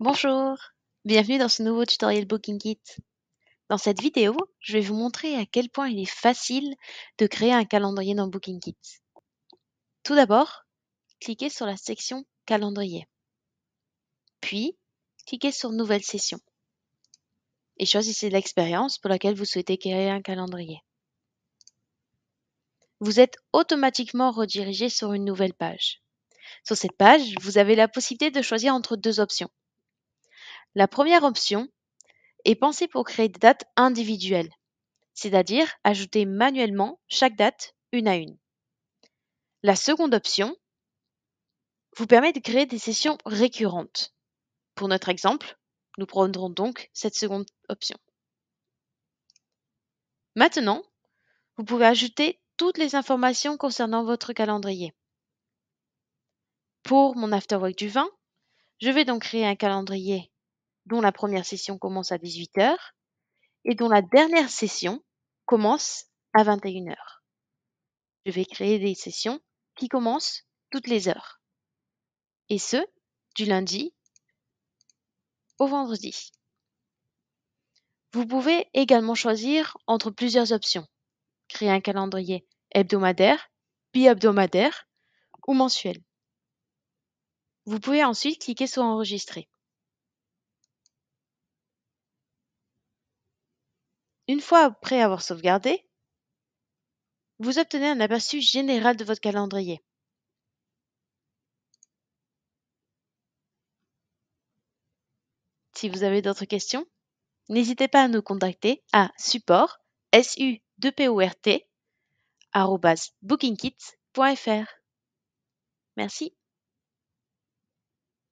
Bonjour, bienvenue dans ce nouveau tutoriel Booking Kit. Dans cette vidéo, je vais vous montrer à quel point il est facile de créer un calendrier dans Booking Kit. Tout d'abord, cliquez sur la section Calendrier. Puis, cliquez sur Nouvelle session. Et choisissez l'expérience pour laquelle vous souhaitez créer un calendrier. Vous êtes automatiquement redirigé sur une nouvelle page. Sur cette page, vous avez la possibilité de choisir entre deux options la première option est pensée pour créer des dates individuelles, c'est-à-dire ajouter manuellement chaque date une à une. La seconde option vous permet de créer des sessions récurrentes. Pour notre exemple, nous prendrons donc cette seconde option. Maintenant, vous pouvez ajouter toutes les informations concernant votre calendrier. Pour mon afterwork du vin, je vais donc créer un calendrier dont la première session commence à 18h et dont la dernière session commence à 21h. Je vais créer des sessions qui commencent toutes les heures. Et ce, du lundi au vendredi. Vous pouvez également choisir entre plusieurs options. Créer un calendrier hebdomadaire, bi-hebdomadaire ou mensuel. Vous pouvez ensuite cliquer sur enregistrer. Une fois après avoir sauvegardé, vous obtenez un aperçu général de votre calendrier. Si vous avez d'autres questions, n'hésitez pas à nous contacter à support Merci.